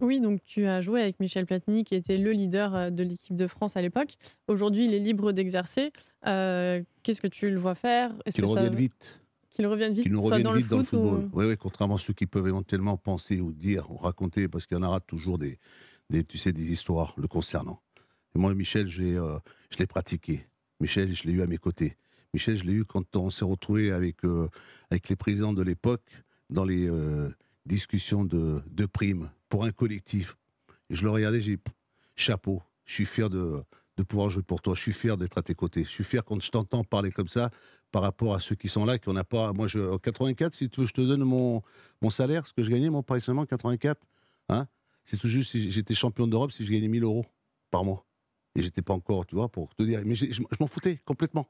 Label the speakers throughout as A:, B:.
A: Oui, donc tu as joué avec Michel Platini, qui était le leader euh, de l'équipe de France à l'époque. Aujourd'hui, il est libre d'exercer. Euh, qu'est-ce que tu le vois faire Qu'il revienne vite. Qu'il revienne vite, dans vite le dans le football.
B: Oui, oui, contrairement à ceux qui peuvent éventuellement penser ou dire ou raconter, parce qu'il y en aura toujours des, des, tu sais, des histoires le concernant. moi, Michel, j'ai, euh, je l'ai pratiqué. Michel, je l'ai eu à mes côtés. Michel, je l'ai eu quand on s'est retrouvé avec, avec les présidents de l'époque dans les discussion de, de primes pour un collectif. je le regardais, j'ai dit, chapeau, je suis fier de, pouvoir jouer pour toi, je suis fier d'être à tes côtés, je suis fier quand je t'entends parler comme ça par rapport à ceux qui sont là, qui n'ont pas... Moi, je, en 84, si tu je te donne mon, mon salaire, ce que je gagnais, mon Paris seulement, 84. Hein C'est tout juste, si j'étais champion d'Europe, si je gagnais 1000 euros par mois. Et j'étais pas encore, tu vois, pour te dire. Mais je m'en foutais complètement.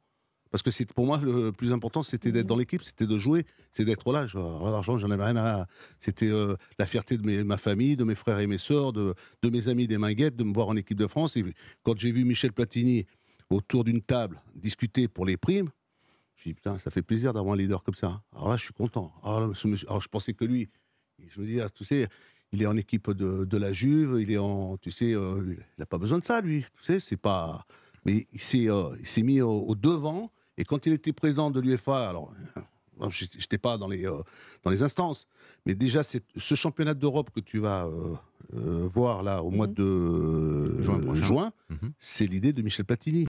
B: Parce que pour moi, le plus important, c'était d'être mmh. dans l'équipe, c'était de jouer, c'est d'être là. Oh, l'argent, j'en avais rien à. C'était euh, la fierté de ma famille, de mes frères et mes sœurs, de, de, mes amis des Minguettes, de me voir en équipe de France. Et quand j'ai vu Michel Platini autour d'une table discuter pour les primes, je me putain, ça fait plaisir d'avoir un leader comme ça. Hein. Alors là, je suis content. Ah, alors, je pensais que lui. je me dis, ah, tu sais, il est en équipe de, de, la Juve, il est en, tu sais, euh, il n'a pas besoin de ça, lui. Tu sais, c'est pas. Mais il s'est euh, mis au, devant et quand il était président de l'UEFA, alors je euh, n'étais pas dans les, euh, dans les instances, mais déjà ce championnat d'Europe que tu vas euh, voir là au mois mhm. de juin, mhm. c'est l'idée de Michel Platini.